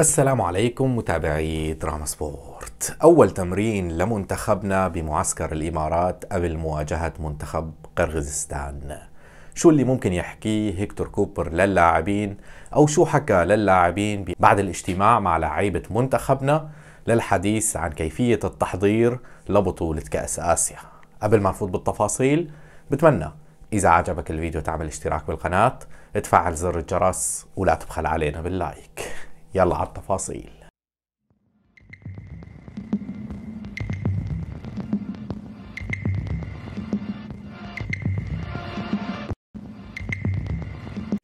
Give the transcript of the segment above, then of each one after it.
السلام عليكم متابعي دراما سبورت أول تمرين لمنتخبنا بمعسكر الإمارات قبل مواجهة منتخب قرغزستان شو اللي ممكن يحكيه هيكتور كوبر للاعبين أو شو حكى للاعبين بعد الاجتماع مع لعيبة منتخبنا للحديث عن كيفية التحضير لبطولة كأس آسيا قبل ما نفوت بالتفاصيل بتمنى إذا عجبك الفيديو تعمل اشتراك بالقناة تفعل زر الجرس ولا تبخل علينا باللايك يلا على التفاصيل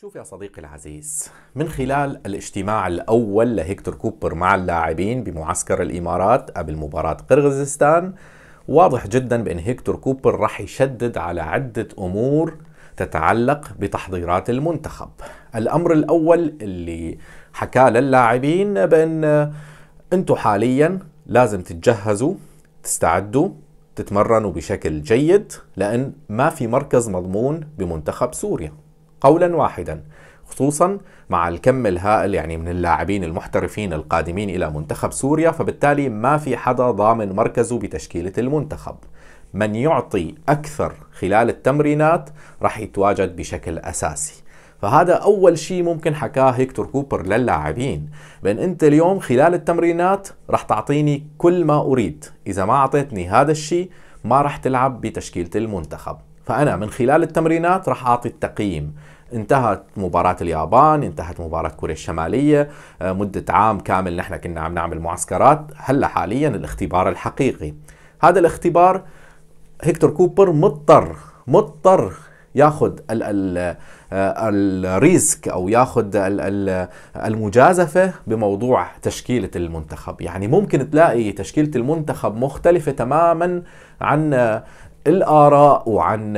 شوف يا صديقي العزيز من خلال الاجتماع الأول لهيكتور كوبر مع اللاعبين بمعسكر الإمارات قبل مباراة قرغزستان واضح جدا بأن هيكتور كوبر راح يشدد على عدة أمور تتعلق بتحضيرات المنتخب الأمر الأول اللي حكى للاعبين بأن أنتم حاليا لازم تتجهزوا تستعدوا تتمرنوا بشكل جيد لأن ما في مركز مضمون بمنتخب سوريا قولا واحدا خصوصا مع الكم الهائل يعني من اللاعبين المحترفين القادمين إلى منتخب سوريا فبالتالي ما في حدا ضامن مركزه بتشكيلة المنتخب من يعطي أكثر خلال التمرينات راح يتواجد بشكل أساسي فهذا أول شيء ممكن حكاه هيكتور كوبر للاعبين بأن أنت اليوم خلال التمرينات رح تعطيني كل ما أريد إذا ما أعطيتني هذا الشيء ما رح تلعب بتشكيلة المنتخب فأنا من خلال التمرينات رح أعطي التقييم انتهت مباراة اليابان انتهت مباراة كوريا الشمالية آه، مدة عام كامل نحن كنا عم نعمل معسكرات هلا حاليا الاختبار الحقيقي هذا الاختبار هيكتور كوبر مضطر مضطر ياخذ آه، الريسك او ياخذ المجازفه بموضوع تشكيله المنتخب يعني ممكن تلاقي تشكيله المنتخب مختلفه تماما عن الاراء وعن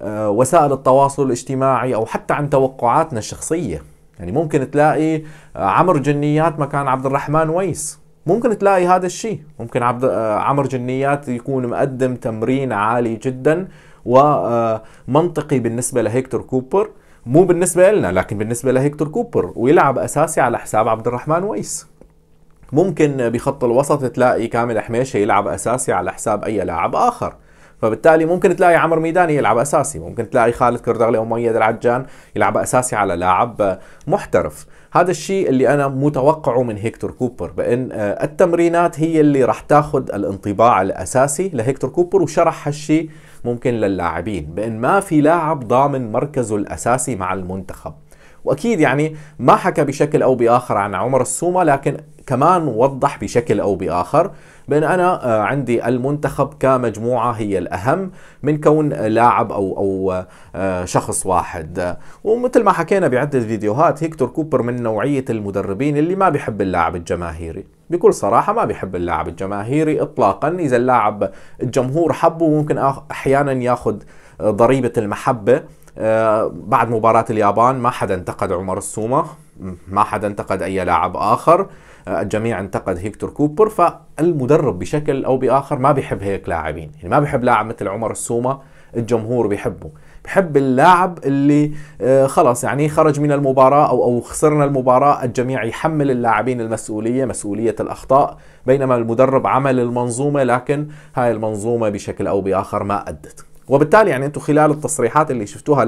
آه، وسائل التواصل الاجتماعي او حتى عن توقعاتنا الشخصيه يعني ممكن تلاقي آه، عمرو جنيات مكان عبد الرحمن ويس ممكن تلاقي هذا الشيء ممكن عبد عمرو جنيات يكون مقدم تمرين عالي جدا ومنطقي آه، بالنسبه لهيكتور كوبر مو بالنسبه لنا لكن بالنسبه لهيكتور كوبر ويلعب اساسي على حساب عبد الرحمن ويس ممكن بخط الوسط تلاقي كامل حميشه يلعب اساسي على حساب اي لاعب اخر فبالتالي ممكن تلاقي عمر ميداني يلعب اساسي ممكن تلاقي خالد كردغلي او مؤيد العجان يلعب اساسي على لاعب محترف هذا الشيء اللي انا متوقعه من هيكتور كوبر بان آه، التمرينات هي اللي راح تاخذ الانطباع الاساسي لهيكتور كوبر وشرح هالشيء ممكن للاعبين بان ما في لاعب ضامن مركزه الاساسي مع المنتخب واكيد يعني ما حكى بشكل او باخر عن عمر السومه لكن كمان وضح بشكل او باخر بين انا آه، عندي المنتخب كمجموعه هي الاهم من كون لاعب او او آه، شخص واحد ومثل ما حكينا بعده فيديوهات هيكتور كوبر من نوعيه المدربين اللي ما بيحب اللاعب الجماهيري بكل صراحة ما بيحب اللاعب الجماهيري إطلاقا إذا اللاعب الجمهور حبه ممكن أحيانا ياخذ آه، ضريبة المحبة بعد مباراة اليابان ما حدا انتقد عمر السومة ما حدا انتقد أي لاعب آخر آه، الجميع انتقد هيكتور كوبر فالمدرب بشكل او باخر ما بيحب هيك لاعبين يعني ما بيحب لاعب مثل عمر السومه الجمهور بيحبه بحب اللاعب اللي آه، خلص يعني خرج من المباراة أو أو خسرنا المباراة الجميع يحمل اللاعبين المسؤولية مسؤولية الأخطاء بينما المدرب عمل المنظومة لكن هاي المنظومة بشكل أو بآخر ما أدت وبالتالي يعني انتم خلال التصريحات اللي شفتوها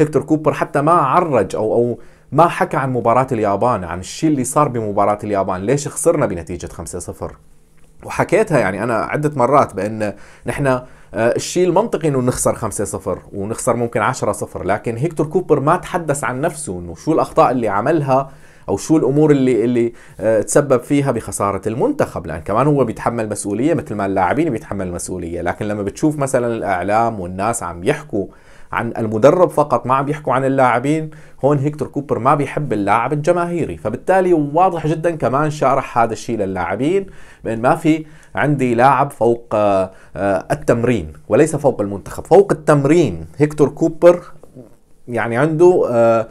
لهكتور كوبر حتى ما عرج او او ما حكى عن مباراة اليابان عن الشيء اللي صار بمباراة اليابان ليش خسرنا بنتيجة 5-0 وحكيتها يعني انا عده مرات بان نحن آه، الشيء المنطقي انه نخسر 5-0 ونخسر ممكن 10-0 لكن هيكتور كوبر ما تحدث عن نفسه انه شو الاخطاء اللي عملها او شو الامور اللي اللي آه، تسبب فيها بخساره المنتخب لان كمان هو بيتحمل مسؤوليه مثل ما اللاعبين بيتحمل مسؤوليه لكن لما بتشوف مثلا الاعلام والناس عم يحكوا عن المدرب فقط ما عم يحكوا عن اللاعبين هون هيكتور كوبر ما بيحب اللاعب الجماهيري فبالتالي واضح جدا كمان شارح هذا الشيء للاعبين بان ما في عندي لاعب فوق آه، آه، التمرين وليس فوق المنتخب فوق التمرين هيكتور كوبر يعني عنده آه،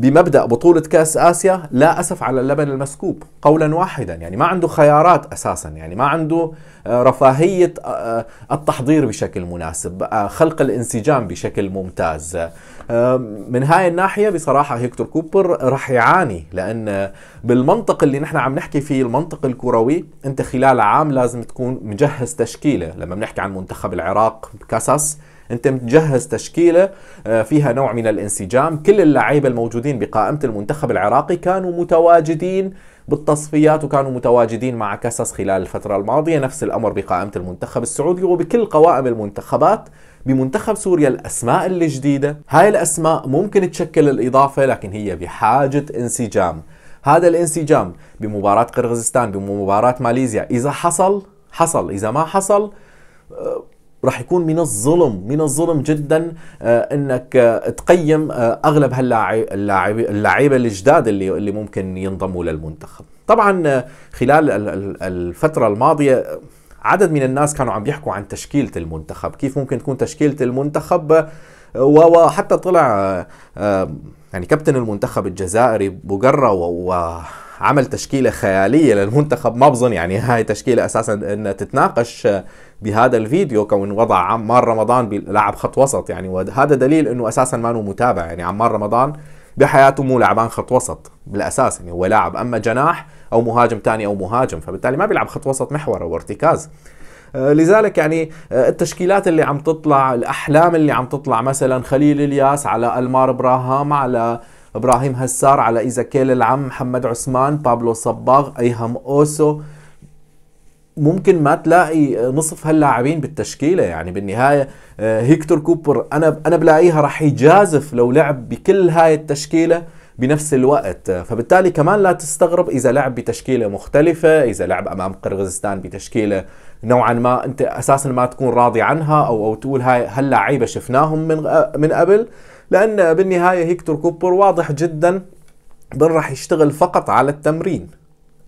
بمبدا بطوله كاس اسيا لا اسف على اللبن المسكوب قولا واحدا يعني ما عنده خيارات اساسا يعني ما عنده آه، رفاهيه آه، التحضير بشكل مناسب آه، خلق الانسجام بشكل ممتاز من هاي الناحيه بصراحه هيكتور كوبر راح يعاني لان بالمنطق اللي نحن عم نحكي فيه المنطق الكروي انت خلال عام لازم تكون مجهز تشكيله لما بنحكي عن منتخب العراق كاساس انت مجهز تشكيله آه، فيها نوع من الانسجام كل اللعيبه الموجودين بقائمه المنتخب العراقي كانوا متواجدين بالتصفيات وكانوا متواجدين مع كسس خلال الفترة الماضية نفس الأمر بقائمة المنتخب السعودي وبكل قوائم المنتخبات بمنتخب سوريا الأسماء الجديدة هاي الأسماء ممكن تشكل الإضافة لكن هي بحاجة انسجام هذا الانسجام بمباراة قرغزستان بمباراة ماليزيا إذا حصل حصل إذا ما حصل آه، راح يكون من الظلم من الظلم جدا آه، انك آه، تقيم آه، اغلب هاللاعبين اللعيبه الجداد اللي اللي ممكن ينضموا للمنتخب طبعا خلال الفتره الماضيه عدد من الناس كانوا عم يحكوا عن تشكيله المنتخب كيف ممكن تكون تشكيله المنتخب وحتى طلع يعني كابتن المنتخب الجزائري بوقرة عمل تشكيلة خيالية للمنتخب ما بظن يعني هاي تشكيلة أساسا أن تتناقش بهذا الفيديو كون وضع عمار رمضان بلعب خط وسط يعني وهذا دليل أنه أساسا ما هو متابع يعني عمار رمضان بحياته مو لعبان خط وسط بالأساس يعني هو لاعب أما جناح أو مهاجم ثاني أو مهاجم فبالتالي ما بيلعب خط وسط محور أو ارتكاز آه، لذلك يعني آه، التشكيلات اللي عم تطلع الاحلام اللي عم تطلع مثلا خليل الياس على المار ابراهام على ابراهيم هسار على ايزاكيل العم محمد عثمان بابلو صباغ ايهم اوسو ممكن ما تلاقي نصف هاللاعبين بالتشكيله يعني بالنهايه آه، هيكتور كوبر انا انا بلاقيها راح يجازف لو لعب بكل هاي التشكيله بنفس الوقت فبالتالي كمان لا تستغرب اذا لعب بتشكيله مختلفه اذا لعب امام قرغزستان بتشكيله نوعا ما انت اساسا ما تكون راضي عنها او او تقول هاي هاللعيبه شفناهم من آه، من قبل لأن بالنهاية هيكتور كوبر واضح جدا بل راح يشتغل فقط على التمرين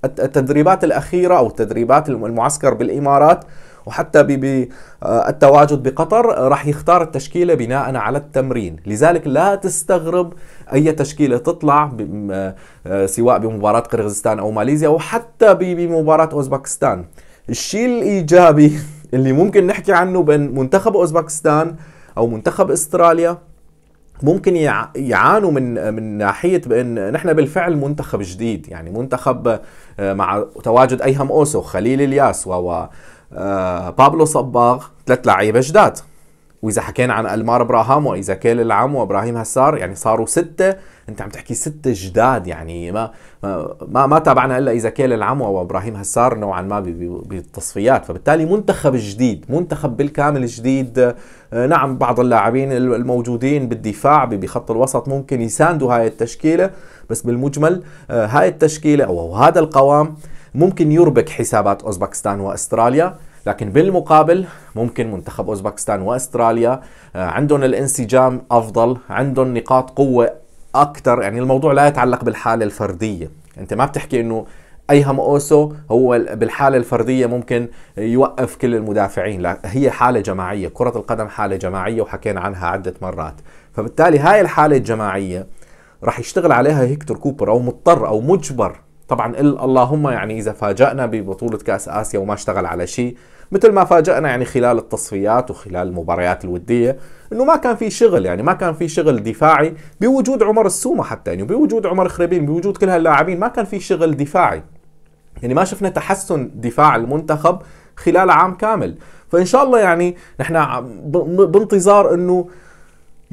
التدريبات الأخيرة أو تدريبات المعسكر بالإمارات وحتى بالتواجد آه، بقطر راح يختار التشكيله بناء على التمرين لذلك لا تستغرب اي تشكيله تطلع آه، آه، سواء بمباراه قرغيزستان او ماليزيا او حتى بمباراه اوزبكستان الشيء الايجابي اللي ممكن نحكي عنه بين منتخب اوزبكستان او منتخب استراليا ممكن يعانوا من من ناحيه بان نحن بالفعل منتخب جديد يعني منتخب آه، مع تواجد ايهم اوسو خليل الياس و آه، بابلو صباغ ثلاث لعيبه جداد واذا حكينا عن المار ابراهام واذا كيل العم وابراهيم هسار يعني صاروا سته انت عم تحكي ستة جداد يعني ما ما ما, ما تابعنا الا اذا كيل العم وابراهيم هسار نوعا ما بالتصفيات فبالتالي منتخب جديد منتخب بالكامل جديد آه، نعم بعض اللاعبين الموجودين بالدفاع بخط الوسط ممكن يساندوا هاي التشكيله بس بالمجمل آه، هاي التشكيله او هذا القوام ممكن يربك حسابات اوزبكستان واستراليا لكن بالمقابل ممكن منتخب اوزبكستان واستراليا آه، عندهم الانسجام افضل عندهم نقاط قوه اكثر يعني الموضوع لا يتعلق بالحاله الفرديه انت ما بتحكي انه ايهم اوسو هو بالحاله الفرديه ممكن يوقف كل المدافعين لا هي حاله جماعيه كره القدم حاله جماعيه وحكينا عنها عده مرات فبالتالي هاي الحاله الجماعيه راح يشتغل عليها هيكتور كوبر او مضطر او مجبر طبعا اللهم يعني إذا فاجأنا ببطولة كأس آسيا وما اشتغل على شيء مثل ما فاجأنا يعني خلال التصفيات وخلال المباريات الودية انه ما كان في شغل يعني ما كان في شغل دفاعي بوجود عمر السومة حتى يعني بوجود عمر خريبين بوجود كل هاللاعبين ما كان في شغل دفاعي يعني ما شفنا تحسن دفاع المنتخب خلال عام كامل فان شاء الله يعني نحن بانتظار انه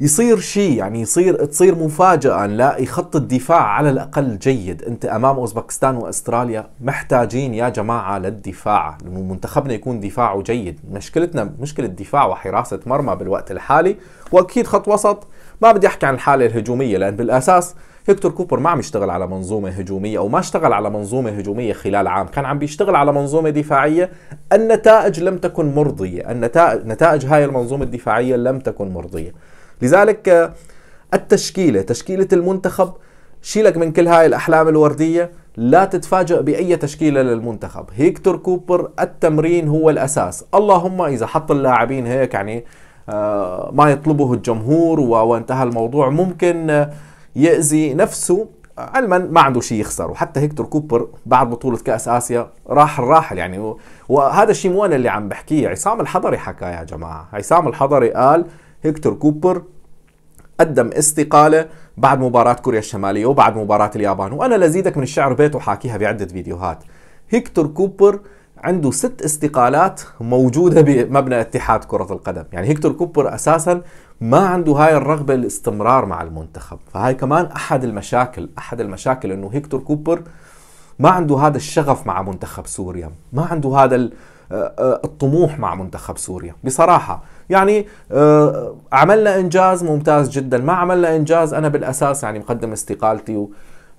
يصير شيء يعني يصير تصير مفاجاه نلاقي خط الدفاع على الاقل جيد انت امام اوزبكستان واستراليا محتاجين يا جماعه للدفاع لأنه منتخبنا يكون دفاعه جيد مشكلتنا مشكله دفاع وحراسه مرمى بالوقت الحالي واكيد خط وسط ما بدي احكي عن الحاله الهجوميه لان بالاساس هيكتور كوبر ما عم يشتغل على منظومه هجوميه او ما اشتغل على منظومه هجوميه خلال عام كان عم بيشتغل على منظومه دفاعيه النتائج لم تكن مرضيه النتائج نتائج هاي المنظومه الدفاعيه لم تكن مرضيه لذلك آه، التشكيلة تشكيلة المنتخب شيلك من كل هاي الأحلام الوردية لا تتفاجأ بأي تشكيلة للمنتخب هيكتور كوبر التمرين هو الأساس اللهم إذا حط اللاعبين هيك يعني آه، ما يطلبه الجمهور وانتهى الموضوع ممكن آه، يأذي نفسه علما ما عنده شيء يخسره حتى هيكتور كوبر بعد بطولة كأس آسيا راح الراحل يعني وهذا الشيء مو أنا اللي عم بحكيه عصام الحضري حكى يا جماعة عصام الحضري قال هيكتور كوبر قدم استقالة بعد مباراة كوريا الشمالية وبعد مباراة اليابان وأنا لزيدك من الشعر بيت وحاكيها بعدة فيديوهات هيكتور كوبر عنده ست استقالات موجودة بمبنى اتحاد كرة القدم يعني هيكتور كوبر أساسا ما عنده هاي الرغبة الاستمرار مع المنتخب فهاي كمان أحد المشاكل أحد المشاكل أنه هيكتور كوبر ما عنده هذا الشغف مع منتخب سوريا ما عنده هذا ال... الطموح مع منتخب سوريا بصراحه يعني آه، عملنا انجاز ممتاز جدا ما عملنا انجاز انا بالاساس يعني مقدم استقالتي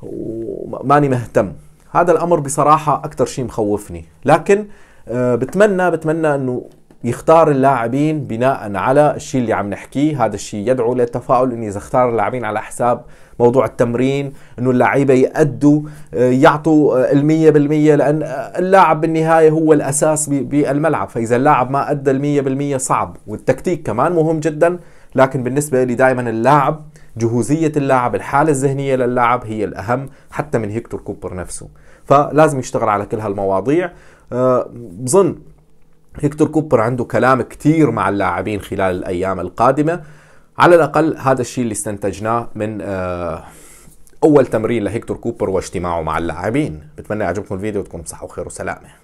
وماني مهتم هذا الامر بصراحه اكثر شيء مخوفني لكن آه، بتمنى بتمنى انه يختار اللاعبين بناء على الشيء اللي عم نحكيه هذا الشيء يدعو للتفاؤل انه اذا اختار اللاعبين على حساب موضوع التمرين انه اللعيبه يأدوا آه، يعطوا آه، المية بالمية لان آه، اللاعب بالنهايه هو الاساس بالملعب فاذا اللاعب ما ادى المية بالمية صعب والتكتيك كمان مهم جدا لكن بالنسبه لي دائما اللاعب جهوزية اللاعب الحالة الذهنية للاعب هي الأهم حتى من هيكتور كوبر نفسه فلازم يشتغل على كل هالمواضيع أه بظن هيكتور كوبر عنده كلام كثير مع اللاعبين خلال الايام القادمه على الاقل هذا الشيء اللي استنتجناه من آه، اول تمرين لهيكتور كوبر واجتماعه مع اللاعبين بتمنى يعجبكم الفيديو وتكونوا بصحه وخير وسلامه